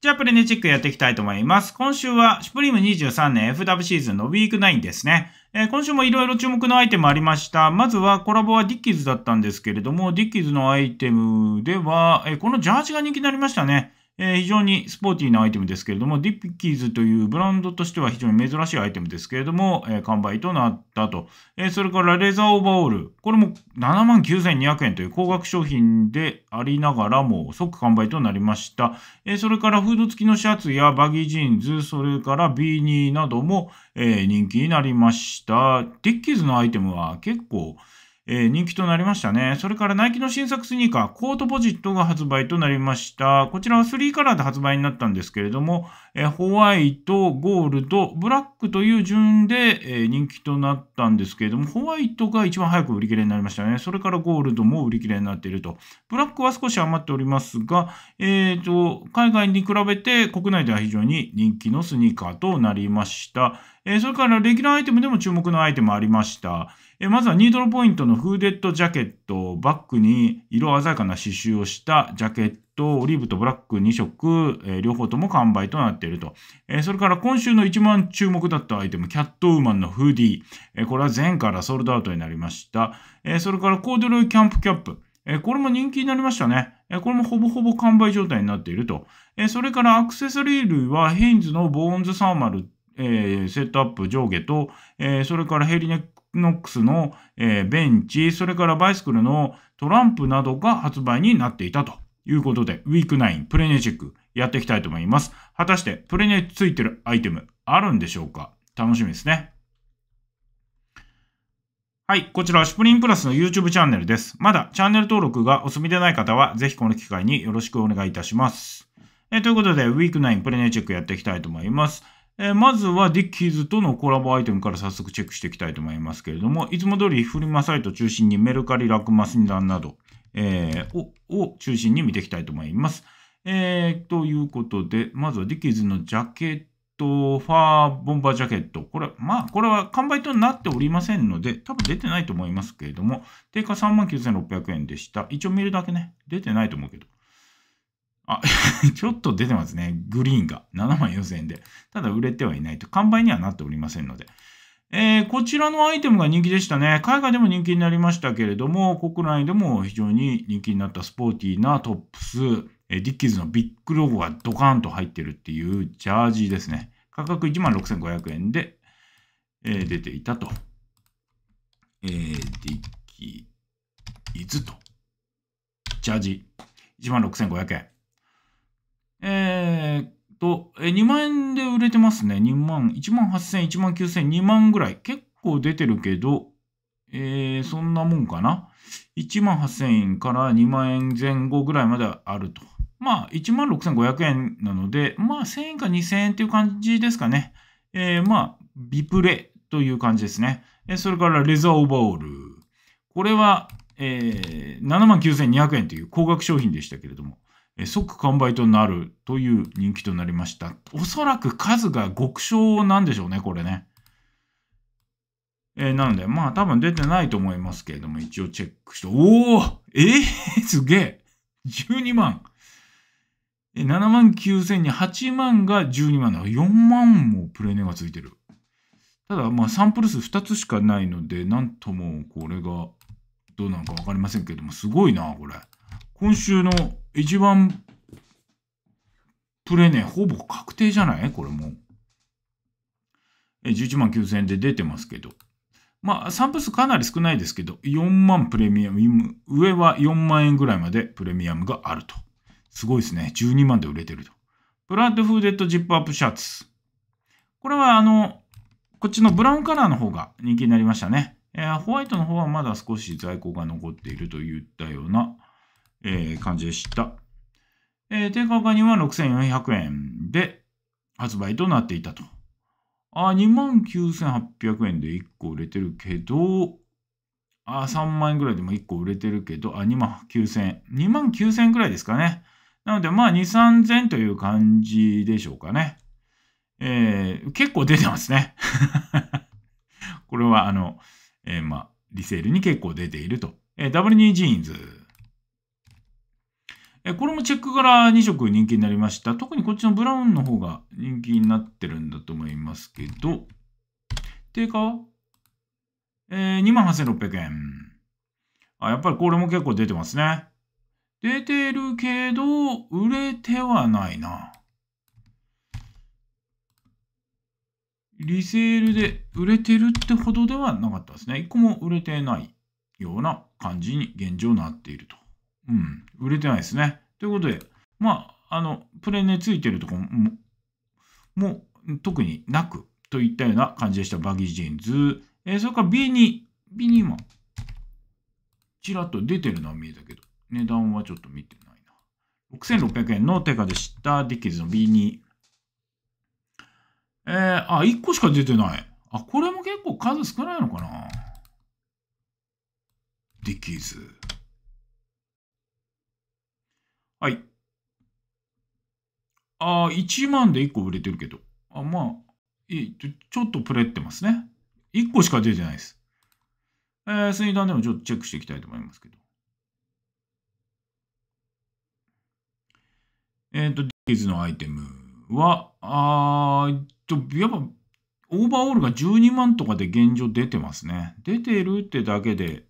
じゃあ、プレネチックやっていきたいと思います。今週は、シュプリーム23年 FW シーズンのウィーク9ですね。えー、今週もいろいろ注目のアイテムありました。まずはコラボはディッキーズだったんですけれども、ディッキーズのアイテムでは、えー、このジャージが人気になりましたね。えー、非常にスポーティーなアイテムですけれども、ディッキーズというブランドとしては非常に珍しいアイテムですけれども、えー、完売となったと、えー、それからレザーオーバーオール。これも79,200円という高額商品でありながらも即完売となりました。えそれからフード付きのシャツやバギージーンズ、それからビーニーなども、え人気になりました。ディッキーズのアイテムは結構、え人気となりましたね。それからナイキの新作スニーカー、コートポジットが発売となりました。こちらは3カラーで発売になったんですけれども、えホワイト、ゴールド、ブラックという順で、え人気となったんですけれども、ホワイトが一番早く売り切れになりましたね。それからゴールドも売り切れになっていると。ブラックは少し余っておりますが、えっ、ー、と、海外に比べて国内では非常に人気のスニーカーとなりました。えそれからレギュラーアイテムでも注目のアイテムありました。えまずはニードルポイントのフーデッドジャケット、バックに色鮮やかな刺繍をしたジャケット、オリーブとブラック2色、え両方とも完売となっていると、えそれから今週の一番注目だったアイテム、キャットウーマンのフーディー、えこれは前からソールドアウトになりました。えそれからコーデルキャンプキャップ、えこれも人気になりましたね。これもほぼほぼ完売状態になっていると。それからアクセサリー類はヘインズのボーンズサーマルえー、セットアップ上下と、えー、それからヘリネノックスの、えー、ベンチ、それからバイスクルのトランプなどが発売になっていたということで、ウィーク9プレネチェックやっていきたいと思います。果たしてプレネついてるアイテムあるんでしょうか楽しみですね。はい。こちらはスプリンプラスの YouTube チャンネルです。まだチャンネル登録がお済みでない方は、ぜひこの機会によろしくお願いいたします。えということで、ウィーク9プレネチェックやっていきたいと思います。えー、まずはディッキーズとのコラボアイテムから早速チェックしていきたいと思いますけれども、いつも通りフリマサイト中心にメルカリ、ラクマスンダンなど、えー、をを中心に見ていきたいと思います。えー、ということで、まずはディッキーズのジャケット、ファーボンバージャケット。これ、まあ、これは完売となっておりませんので、多分出てないと思いますけれども、定価39,600円でした。一応見るだけね、出てないと思うけど。あ、ちょっと出てますね。グリーンが7万4000円で。ただ売れてはいないと。完売にはなっておりませんので。えー、こちらのアイテムが人気でしたね。海外でも人気になりましたけれども、国内でも非常に人気になったスポーティーなトップス、えー、ディッキーズのビッグロゴがドカーンと入ってるっていうジャージですね。価格16,500円で、えー、出ていたと。えー、ディッキーズと。ジャージ16,500円。えー、っと、2万円で売れてますね。2万、1万8000、1万9000、2万ぐらい。結構出てるけど、えー、そんなもんかな。1万8000円から2万円前後ぐらいまであると。まあ、1万6500円なので、まあ、1000円か2000円っていう感じですかね。えー、まあ、ビプレという感じですね。えそれからレザーオーバーオール。これは、えー、79,200円という高額商品でしたけれども、即完売となるという人気となりました。おそらく数が極小なんでしょうね、これね。えー、なので、まあ多分出てないと思いますけれども、一応チェックして、おおえー、すげえ !12 万え !7 万9000に8万が12万だ。4万もプレネがついてる。ただ、まあサンプル数2つしかないので、なんともこれがどうなのかわかりませんけれども、すごいな、これ。今週の一番プレね、ほぼ確定じゃないこれも。11万9000円で出てますけど。まあ、散布数かなり少ないですけど、4万プレミアム、上は4万円ぐらいまでプレミアムがあると。すごいですね。12万で売れてると。ブラッドフーデッドジップアップシャツ。これはあの、こっちのブラウンカラーの方が人気になりましたね。えー、ホワイトの方はまだ少し在庫が残っているといったようなえー、感じでした。えー、定価加入は6400円で発売となっていたと。あ、29,800円で1個売れてるけど、あ、3万円ぐらいでも1個売れてるけど、あ、2万9,000円。2万9,000円ぐらいですかね。なので、まあ、2、3,000という感じでしょうかね。えー、結構出てますね。これは、あの、えー、まあ、リセールに結構出ていると。えー、W2 ジーンズえこれもチェック柄2色人気になりました。特にこっちのブラウンの方が人気になってるんだと思いますけど、定価は、えー、28,600円。あ、やっぱりこれも結構出てますね。出てるけど、売れてはないな。リセールで売れてるってほどではなかったですね。1個も売れてないような感じに現状なっていると。うん、売れてないですね。ということで、まあ、あの、プレネついてるとこも、も特になく、といったような感じでした。バギージーンズ。えー、それから B2、B2 はちらっと出てるのは見えたけど、値段はちょっと見てないな。6600円の定価でした。ディッキーズの B2。えー、あ、1個しか出てない。あ、これも結構数少ないのかなディッキーズ。はい。ああ、1万で1個売れてるけど。あ、まあ、ちょちょっとプレってますね。1個しか出てないです。えー、水団でもちょっとチェックしていきたいと思いますけど。えっ、ー、と、ディーズのアイテムは、あちょ、やっぱ、オーバーオールが12万とかで現状出てますね。出てるってだけで、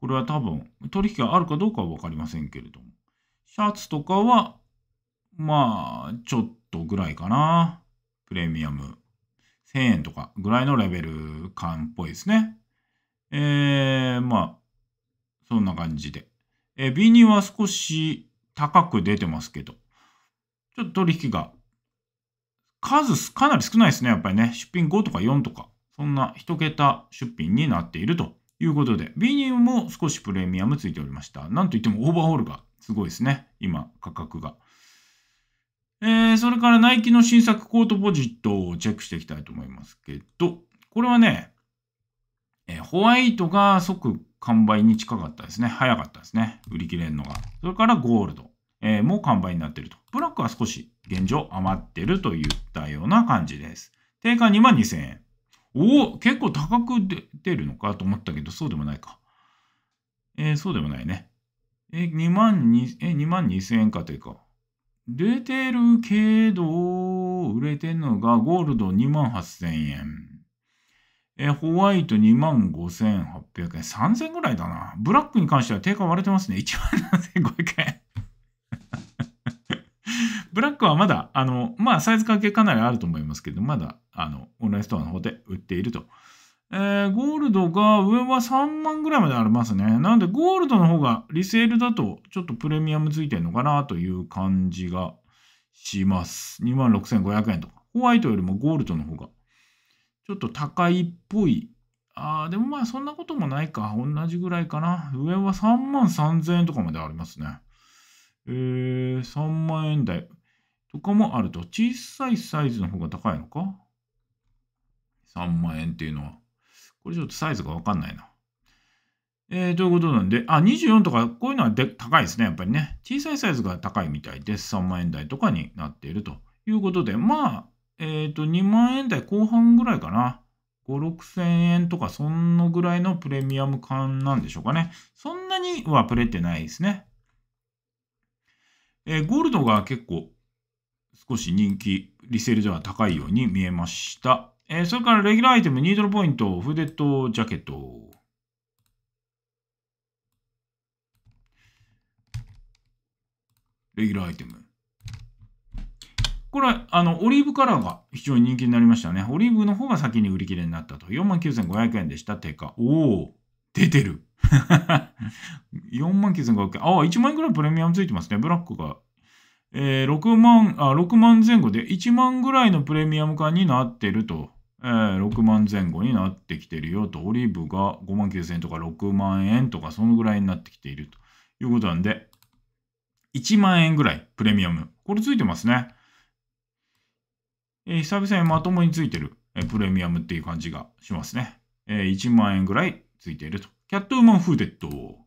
これは多分、取引があるかどうかはわかりませんけれども。シャツとかは、まあ、ちょっとぐらいかな。プレミアム。1000円とかぐらいのレベル感っぽいですね。えー、まあ、そんな感じで。えビニは少し高く出てますけど、ちょっと取引が、数かなり少ないですね、やっぱりね。出品5とか4とか、そんな1桁出品になっているということで、B にも少しプレミアムついておりました。なんといってもオーバーホールがすごいですね。今、価格が。えー、それからナイキの新作コートポジットをチェックしていきたいと思いますけど、これはね、えー、ホワイトが即完売に近かったですね。早かったですね。売り切れるのが。それからゴールド、えー、も完売になってると。ブラックは少し現状余ってるといったような感じです。定価2万2000円。おお、結構高く出るのかと思ったけど、そうでもないか。えー、そうでもないね。え、2万2、え、2万2円かというか。出てるけど、売れてんのがゴールド2万8 0円。え、ホワイト2万5800円。3000ぐらいだな。ブラックに関しては定価割れてますね。1万7500円。ブラックはまだ、あの、まあ、サイズ関係かなりあると思いますけど、まだ、あの、オンラインストアの方で売っていると。えー、ゴールドが上は3万ぐらいまでありますね。なんで、ゴールドの方がリセールだとちょっとプレミアムついてるのかなという感じがします。26,500円とか。ホワイトよりもゴールドの方がちょっと高いっぽい。ああ、でもまあそんなこともないか。同じぐらいかな。上は3万3000円とかまでありますね。えー、3万円台とかもあると。小さいサイズの方が高いのか ?3 万円っていうのは。これちょっとサイズがわかんないな。えー、ということなんで、あ、24とか、こういうのはで高いですね、やっぱりね。小さいサイズが高いみたいです。3万円台とかになっているということで、まあ、えっ、ー、と、2万円台後半ぐらいかな。5、6千円とか、そんのぐらいのプレミアム感なんでしょうかね。そんなにはプレってないですね。えー、ゴールドが結構少し人気、リセールでは高いように見えました。えー、それからレギュラーアイテム、ニードルポイント、フデットジャケット。レギュラーアイテム。これは、あの、オリーブカラーが非常に人気になりましたね。オリーブの方が先に売り切れになったと。49,500円でした。定価。おお出てる。49,500円。ああ、1万円くらいプレミアムついてますね。ブラックが。えー、6万、あ、6万前後で1万ぐらいのプレミアム化になってると。えー、6万前後になってきてるよと、オリーブが5万9000円とか6万円とか、そのぐらいになってきているということなんで、1万円ぐらいプレミアム。これついてますね。えー、久々にまともについてる、えー、プレミアムっていう感じがしますね。えー、1万円ぐらいついていると。キャットウーマンフーデッド。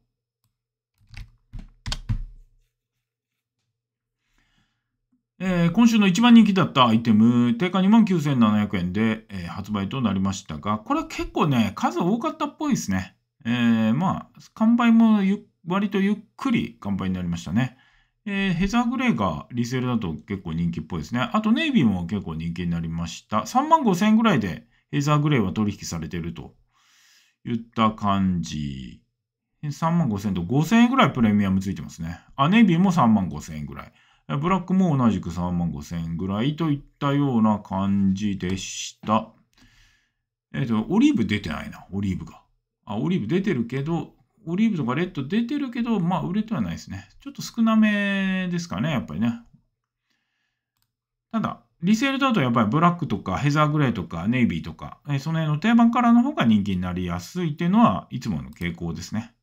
えー、今週の一番人気だったアイテム、定価29,700円で、えー、発売となりましたが、これは結構ね、数多かったっぽいですね。えー、まあ、完売も割とゆっくり完売になりましたね。えー、ヘザーグレーがリセールだと結構人気っぽいですね。あとネイビーも結構人気になりました。3万5000円ぐらいでヘザーグレーは取引されてると言った感じ。3万5000円と5000円ぐらいプレミアムついてますね。あ、ネイビーも3万5000円ぐらい。ブラックも同じく3万5千円ぐらいといったような感じでした。えっ、ー、と、オリーブ出てないな、オリーブが。あ、オリーブ出てるけど、オリーブとかレッド出てるけど、まあ、売れてはないですね。ちょっと少なめですかね、やっぱりね。ただ、リセールだとやっぱりブラックとかヘザーグレーとかネイビーとか、えー、その辺の定番カラーの方が人気になりやすいっていうのは、いつもの傾向ですね。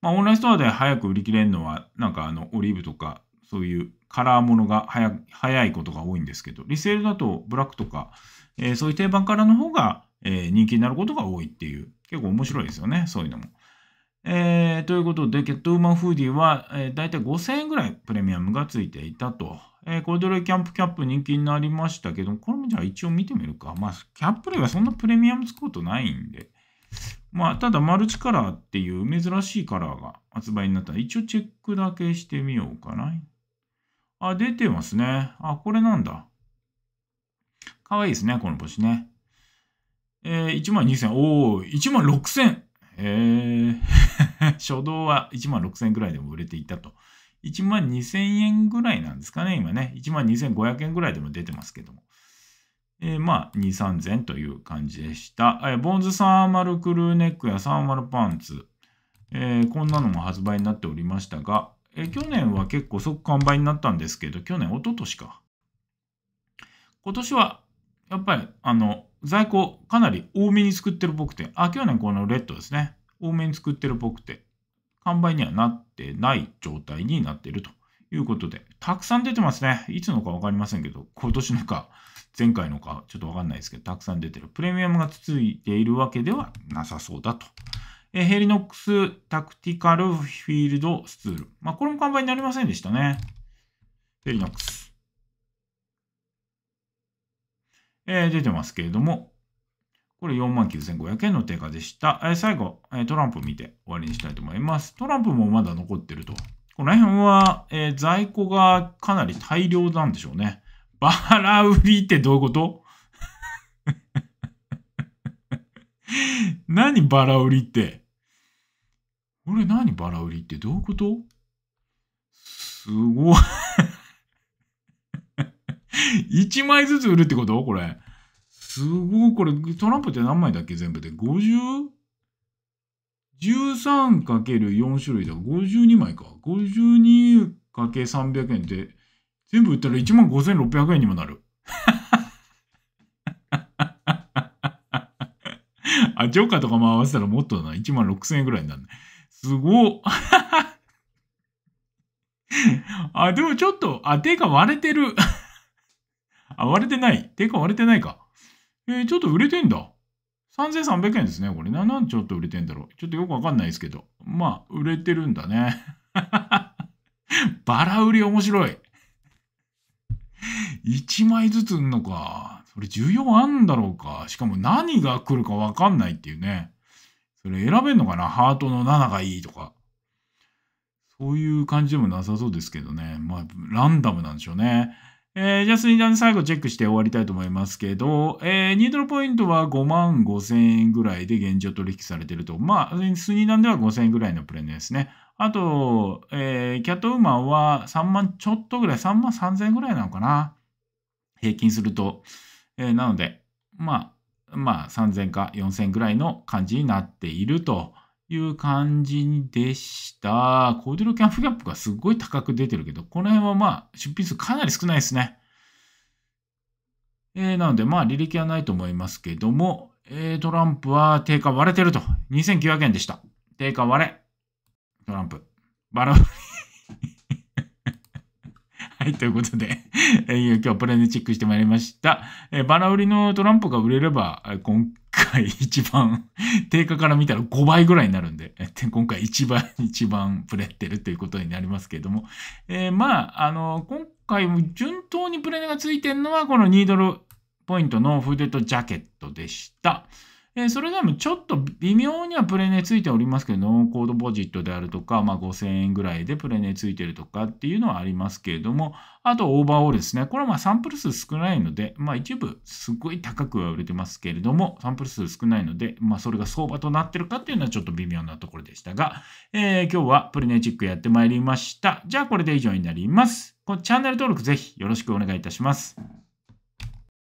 まあ、オンラインストアで早く売り切れるのは、なんかあの、オリーブとか、そういうカラーものが早早いことが多いんですけど、リセールだとブラックとか、えー、そういう定番カラーの方が、えー、人気になることが多いっていう、結構面白いですよね、そういうのも。えー、ということで、ゲットウーマンフーディーは、えー、大体5000円ぐらいプレミアムがついていたと。えー、コードレイキャンプキャップ人気になりましたけど、これもじゃあ一応見てみるか。まあ、キャップ類はそんなプレミアムつくことないんで。まあ、ただ、マルチカラーっていう珍しいカラーが発売になったら、一応チェックだけしてみようかな。あ、出てますね。あ、これなんだ。かわいいですね、この星ね。えー、1万2000、おお、1万6000。えー、初動は1万6000ぐらいでも売れていたと。1万2000円ぐらいなんですかね、今ね。1万2500円ぐらいでも出てますけども。えー、まあ、2、3000という感じでした。えー、ボンズサーマルクルーネックやサーマルパンツ、えー、こんなのも発売になっておりましたが、えー、去年は結構即完売になったんですけど、去年、一昨年か。今年は、やっぱり、あの、在庫かなり多めに作ってるっぽくて、あ、去年このレッドですね。多めに作ってるっぽくて、完売にはなってない状態になっているということで、たくさん出てますね。いつのか分かりませんけど、今年のか、前回のか、ちょっと分かんないですけど、たくさん出てる。プレミアムがついているわけではなさそうだと。えヘリノックスタクティカルフィールドスツール。まあ、これも完売になりませんでしたね。ヘリノックス。えー、出てますけれども、これ49,500円の定価でした。えー、最後、えー、トランプ見て終わりにしたいと思います。トランプもまだ残ってると。この辺は、えー、在庫がかなり大量なんでしょうね。バラ売りってどういうこと 何バラ売りって。これ何バラ売りってどういうことすごい1 枚ずつ売るってことこれ。すごい。これ、トランプって何枚だっけ全部で 50? 13×4 種類だ。52枚か。52×300 円で、全部売ったら1万5600円にもなる。あ、ジョーカーとかも合わせたらもっとだな。1万6000円ぐらいになる、ね。すごっ。あ、でもちょっと、あ、手が割れてる。あ、割れてない。手が割れてないか。えー、ちょっと売れてんだ。3300円ですね、これ。なんちょっと売れてんだろう。ちょっとよくわかんないですけど。まあ、売れてるんだね。バラ売り面白い。1枚ずつ売んのか。それ需要あんだろうか。しかも何が来るかわかんないっていうね。それ選べんのかなハートの7がいいとか。そういう感じでもなさそうですけどね。まあ、ランダムなんでしょうね。えー、じゃあ、スイダンで最後チェックして終わりたいと思いますけど、えー、ニードルポイントは5万5千円ぐらいで現状取引されていると。まあ、スニーダンでは5千円ぐらいのプレネですね。あと、えー、キャットウーマンは3万ちょっとぐらい、3万3千円ぐらいなのかな。平均すると。えー、なので、まあ、まあ、3千か4千円ぐらいの感じになっていると。いう感じでした。コーデュロキャンプギャップがすごい高く出てるけど、この辺はまあ、出品数かなり少ないですね。えー、なので、まあ、履歴はないと思いますけども、えー、トランプは定価割れてると。2900円でした。定価割れ。トランプ。バラ はい、ということでえー、今日プレゼンチェックしてまいりました。えー、バラ売りのトランプが売れれば、えー回一番、定価から見たら5倍ぐらいになるんで、今回一番、一番プレってるということになりますけれども、えー、まあ、あの、今回も順当にプレ値がついてるのは、このニードルポイントのフーデットジャケットでした。えそれでもちょっと微妙にはプレネついておりますけど、ノーコードポジットであるとか、まあ、5000円ぐらいでプレネついてるとかっていうのはありますけれども、あとオーバーオールですね。これはまサンプル数少ないので、まあ、一部すごい高くは売れてますけれども、サンプル数少ないので、まあ、それが相場となってるかっていうのはちょっと微妙なところでしたが、えー、今日はプレネチックやってまいりました。じゃあこれで以上になります。このチャンネル登録ぜひよろしくお願いいたします。